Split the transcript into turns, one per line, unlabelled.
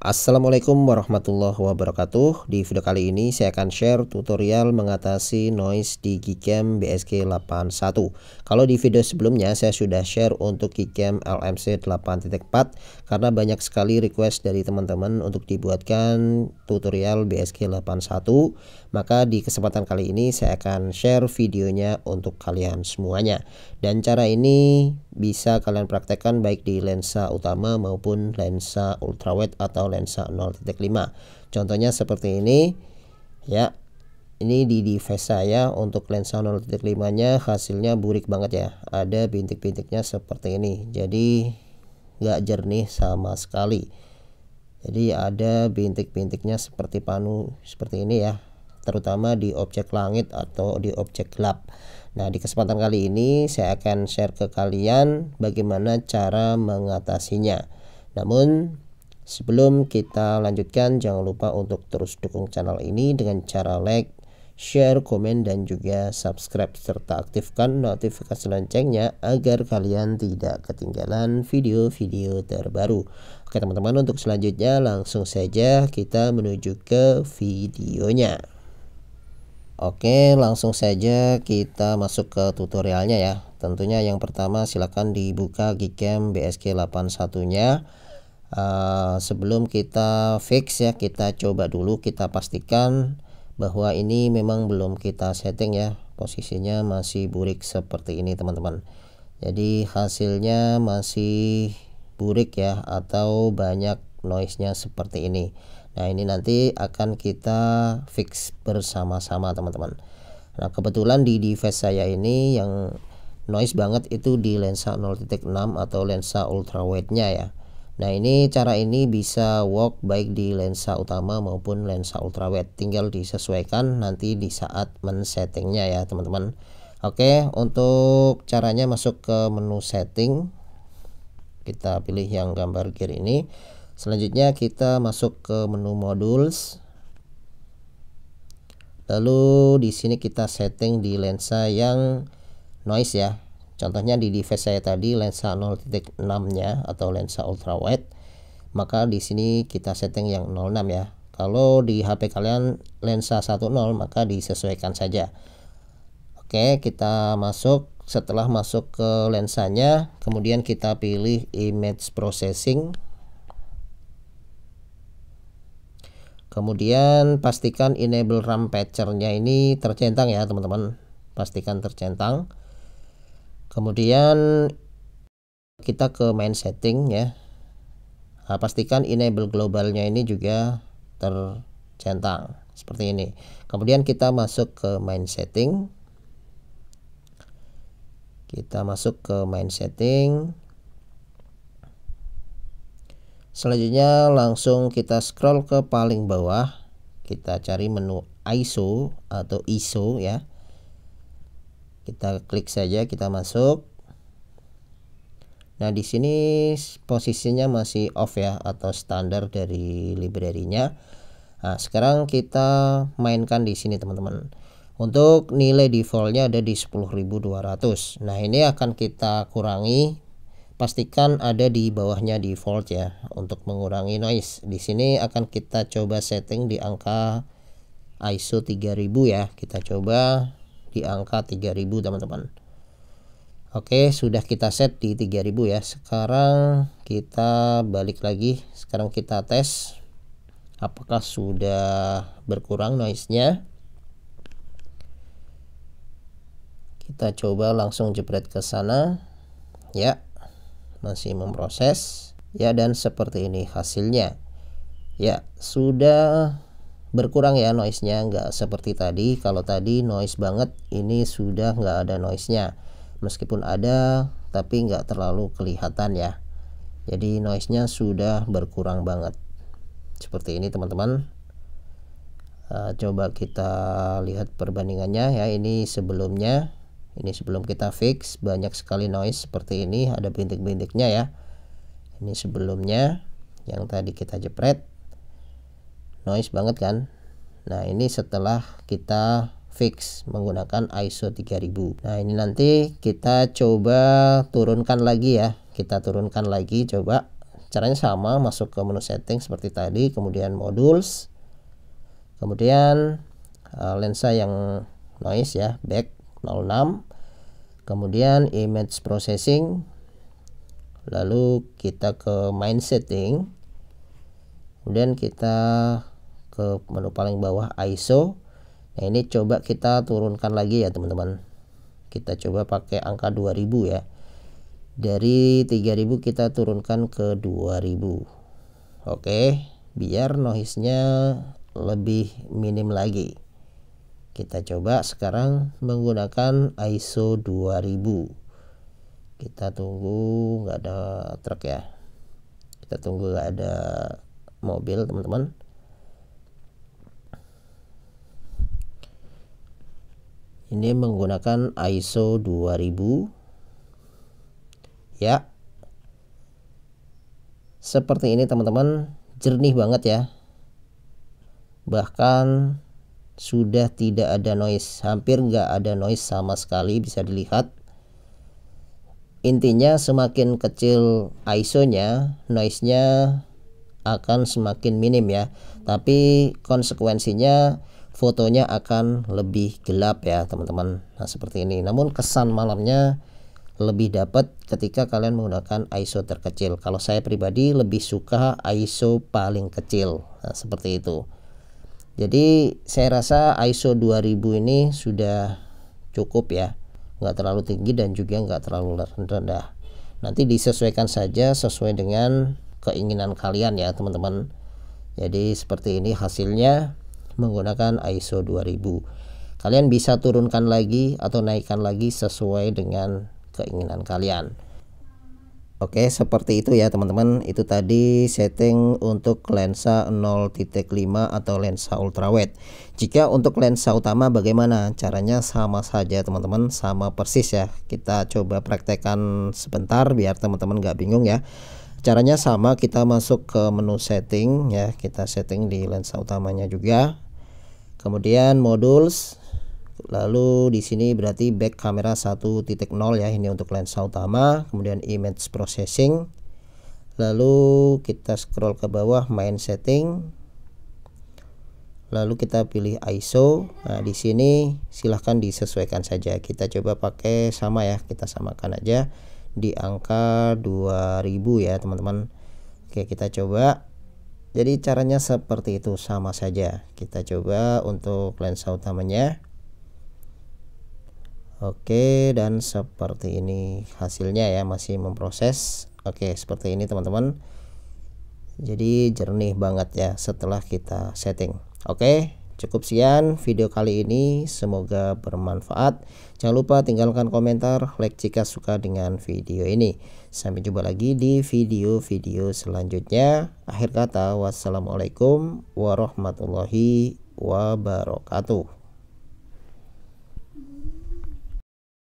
Assalamualaikum warahmatullahi wabarakatuh Di video kali ini saya akan share tutorial mengatasi noise di Gcam BSK81 Kalau di video sebelumnya saya sudah share untuk Gcam LMC 8.4 Karena banyak sekali request dari teman-teman untuk dibuatkan tutorial BSK81 Maka di kesempatan kali ini saya akan share videonya untuk kalian semuanya Dan cara ini bisa kalian praktekkan baik di lensa utama maupun lensa ultrawide atau lensa 0.5 contohnya seperti ini ya ini di device saya untuk lensa 0.5 nya hasilnya burik banget ya ada bintik-bintiknya seperti ini jadi nggak jernih sama sekali jadi ada bintik-bintiknya seperti panu seperti ini ya terutama di objek langit atau di objek gelap nah di kesempatan kali ini saya akan share ke kalian bagaimana cara mengatasinya namun Sebelum kita lanjutkan, jangan lupa untuk terus dukung channel ini dengan cara like, share, komen, dan juga subscribe serta aktifkan notifikasi loncengnya agar kalian tidak ketinggalan video-video terbaru. Oke teman-teman, untuk selanjutnya langsung saja kita menuju ke videonya. Oke, langsung saja kita masuk ke tutorialnya ya. Tentunya yang pertama silakan dibuka Gcam BSK81-nya uh, sebelum kita fix ya kita coba dulu kita pastikan bahwa ini memang belum kita setting ya posisinya masih burik seperti ini teman-teman jadi hasilnya masih burik ya atau banyak noise nya seperti ini nah ini nanti akan kita fix bersama-sama teman-teman nah kebetulan di device saya ini yang noise banget itu di lensa 0.6 atau lensa ultrawide nya ya Nah ini cara ini bisa work baik di lensa utama maupun lensa ultrawide tinggal disesuaikan nanti di saat men-settingnya ya teman-teman Oke untuk caranya masuk ke menu setting kita pilih yang gambar gear ini selanjutnya kita masuk ke menu modules lalu di sini kita setting di lensa yang noise ya Contohnya di device saya tadi lensa 0.6-nya atau lensa ultrawide, maka di sini kita setting yang 06 ya. Kalau di HP kalian lensa 10 maka disesuaikan saja. Oke, kita masuk. Setelah masuk ke lensanya, kemudian kita pilih image processing. Kemudian pastikan enable RAM patchernya ini tercentang ya, teman-teman. Pastikan tercentang kemudian kita ke main setting ya nah, pastikan enable globalnya ini juga tercentang seperti ini kemudian kita masuk ke main setting kita masuk ke main setting selanjutnya langsung kita scroll ke paling bawah kita cari menu ISO atau ISO ya kita klik saja kita masuk nah di sini posisinya masih off ya atau standar dari library nah sekarang kita mainkan di sini teman-teman untuk nilai defaultnya ada di 10.200 nah ini akan kita kurangi pastikan ada di bawahnya default ya untuk mengurangi noise di sini akan kita coba setting di angka ISO 3000 ya kita coba di angka 3000 teman-teman Oke sudah kita set di 3000 ya sekarang kita balik lagi sekarang kita tes apakah sudah berkurang noise nya kita coba langsung jepret ke sana ya masih memproses ya dan seperti ini hasilnya ya sudah berkurang ya noise-nya nggak seperti tadi kalau tadi noise banget ini sudah nggak ada noise-nya meskipun ada tapi nggak terlalu kelihatan ya jadi noise-nya sudah berkurang banget seperti ini teman-teman eh, coba kita lihat perbandingannya ya ini sebelumnya ini sebelum kita fix banyak sekali noise seperti ini ada bintik-bintiknya ya ini sebelumnya yang tadi kita jepret noise banget kan nah ini setelah kita fix menggunakan ISO 3000 nah ini nanti kita coba turunkan lagi ya kita turunkan lagi coba caranya sama masuk ke menu setting seperti tadi kemudian modules kemudian uh, lensa yang noise ya back 06 kemudian image processing lalu kita ke main setting kemudian kita ke menu paling bawah ISO nah ini coba kita turunkan lagi ya teman-teman kita coba pakai angka 2000 ya dari 3000 kita turunkan ke 2000 oke biar noise nya lebih minim lagi kita coba sekarang menggunakan ISO 2000 kita tunggu nggak ada truk ya kita tunggu nggak ada mobil teman-teman ini menggunakan ISO 2000 ya seperti ini teman-teman jernih banget ya bahkan sudah tidak ada noise hampir nggak ada noise sama sekali bisa dilihat intinya semakin kecil ISO nya noise nya akan semakin minim ya tapi konsekuensinya fotonya akan lebih gelap ya teman-teman nah seperti ini namun kesan malamnya lebih dapat ketika kalian menggunakan ISO terkecil kalau saya pribadi lebih suka ISO paling kecil nah seperti itu jadi saya rasa ISO 2000 ini sudah cukup ya nggak terlalu tinggi dan juga nggak terlalu rendah nanti disesuaikan saja sesuai dengan keinginan kalian ya teman-teman jadi seperti ini hasilnya menggunakan ISO 2000 kalian bisa turunkan lagi atau naikkan lagi sesuai dengan keinginan kalian Oke seperti itu ya teman-teman itu tadi setting untuk lensa 0.5 atau lensa ultrawide jika untuk lensa utama bagaimana caranya sama saja teman-teman sama persis ya kita coba praktekkan sebentar biar teman-teman nggak bingung ya caranya sama kita masuk ke menu setting ya kita setting di lensa utamanya juga kemudian modules lalu di sini berarti back kamera 1.0 ya ini untuk lensa utama kemudian image processing lalu kita scroll ke bawah main setting lalu kita pilih ISO nah di sini silahkan disesuaikan saja kita coba pakai sama ya kita samakan aja di angka 2000 ya teman-teman Oke kita coba jadi caranya seperti itu sama saja kita coba untuk lensa utamanya Oke dan seperti ini hasilnya ya masih memproses Oke seperti ini teman-teman jadi jernih banget ya setelah kita setting Oke Cukup sekian video kali ini, semoga bermanfaat. Jangan lupa tinggalkan komentar, like jika suka dengan video ini. Sampai jumpa lagi di video-video selanjutnya. Akhir kata, wassalamualaikum warahmatullahi wabarakatuh.